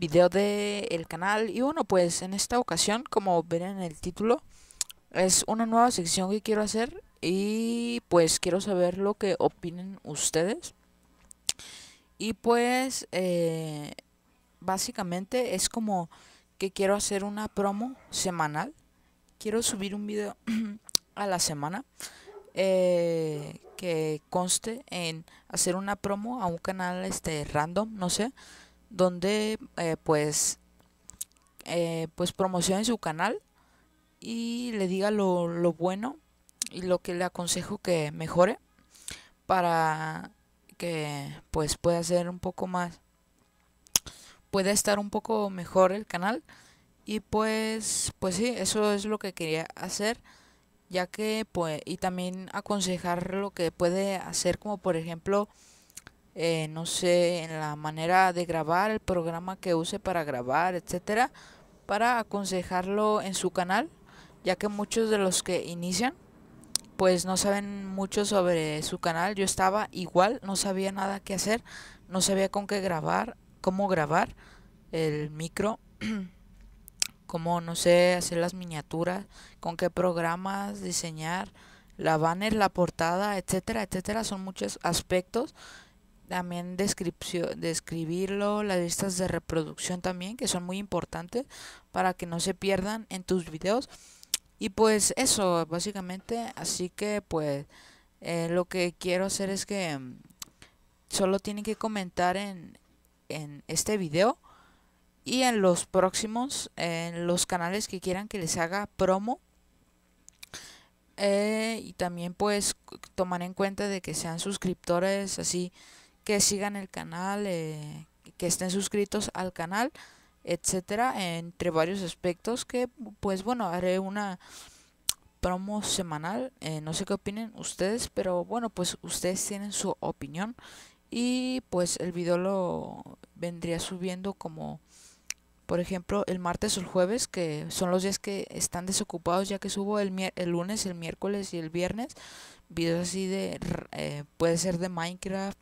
video del el canal y bueno pues en esta ocasión como ven en el título es una nueva sección que quiero hacer y pues quiero saber lo que opinen ustedes y pues eh, básicamente es como que quiero hacer una promo semanal quiero subir un video a la semana eh, que conste en hacer una promo a un canal este random no sé donde eh, pues, eh, pues promocione su canal y le diga lo, bueno y lo que le aconsejo que mejore para que pues pueda ser un poco más pueda estar un poco mejor el canal y pues pues sí eso es lo que quería hacer ya que pues y también aconsejar lo que puede hacer como por ejemplo eh, no sé, en la manera de grabar, el programa que use para grabar, etcétera, para aconsejarlo en su canal, ya que muchos de los que inician pues no saben mucho sobre su canal. Yo estaba igual, no sabía nada que hacer, no sabía con qué grabar, cómo grabar el micro, cómo, no sé, hacer las miniaturas, con qué programas diseñar, la banner, la portada, etcétera, etcétera. Son muchos aspectos también descripción, describirlo, las listas de reproducción también, que son muy importantes para que no se pierdan en tus videos. Y pues eso, básicamente, así que pues eh, lo que quiero hacer es que mm, solo tienen que comentar en, en este video y en los próximos, en los canales que quieran que les haga promo. Eh, y también pues tomar en cuenta de que sean suscriptores así que sigan el canal, eh, que estén suscritos al canal, etcétera, entre varios aspectos que pues bueno, haré una promo semanal, eh, no sé qué opinen ustedes, pero bueno, pues ustedes tienen su opinión y pues el video lo vendría subiendo como por ejemplo, el martes o el jueves, que son los días que están desocupados, ya que subo el, lunes, el miércoles y el viernes, videos así de, eh, puede ser de Minecraft,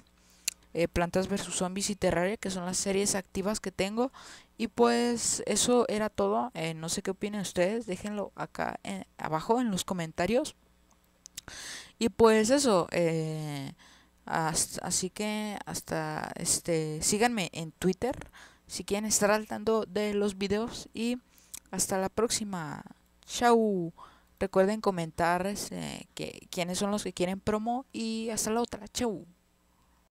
eh, Plantas vs Zombies y Terraria, que son las series activas que tengo. Y pues eso era todo. Eh, no sé qué opinan ustedes. Déjenlo acá abajo en los comentarios. Y pues eso. Eh, así que hasta este. Síganme en Twitter. Si quieren estar al tanto de los videos. Y hasta la próxima. Chau. Recuerden comentar que, quiénes son los que quieren promo. Y hasta la otra. Chau.